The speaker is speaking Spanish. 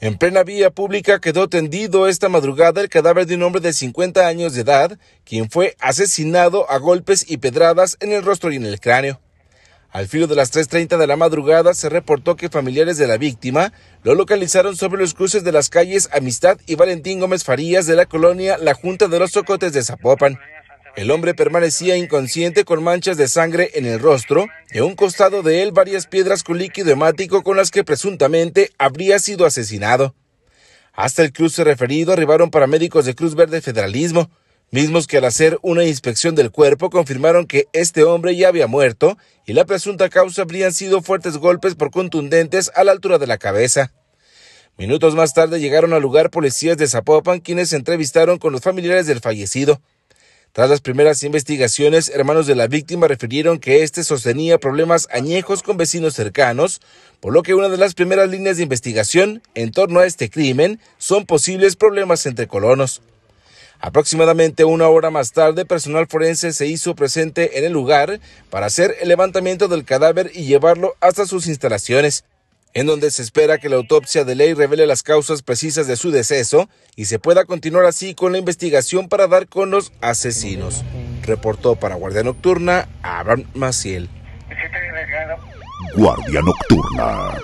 En plena vía pública quedó tendido esta madrugada el cadáver de un hombre de 50 años de edad, quien fue asesinado a golpes y pedradas en el rostro y en el cráneo. Al filo de las 3.30 de la madrugada se reportó que familiares de la víctima lo localizaron sobre los cruces de las calles Amistad y Valentín Gómez Farías de la colonia La Junta de los Socotes de Zapopan. El hombre permanecía inconsciente con manchas de sangre en el rostro y a un costado de él varias piedras con líquido hemático con las que presuntamente habría sido asesinado. Hasta el cruce referido arribaron paramédicos de Cruz Verde Federalismo, mismos que al hacer una inspección del cuerpo confirmaron que este hombre ya había muerto y la presunta causa habrían sido fuertes golpes por contundentes a la altura de la cabeza. Minutos más tarde llegaron al lugar policías de Zapopan quienes entrevistaron con los familiares del fallecido. Tras las primeras investigaciones, hermanos de la víctima refirieron que éste sostenía problemas añejos con vecinos cercanos, por lo que una de las primeras líneas de investigación en torno a este crimen son posibles problemas entre colonos. Aproximadamente una hora más tarde, personal forense se hizo presente en el lugar para hacer el levantamiento del cadáver y llevarlo hasta sus instalaciones en donde se espera que la autopsia de ley revele las causas precisas de su deceso y se pueda continuar así con la investigación para dar con los asesinos. Reportó para Guardia Nocturna Abraham Maciel. Guardia Nocturna.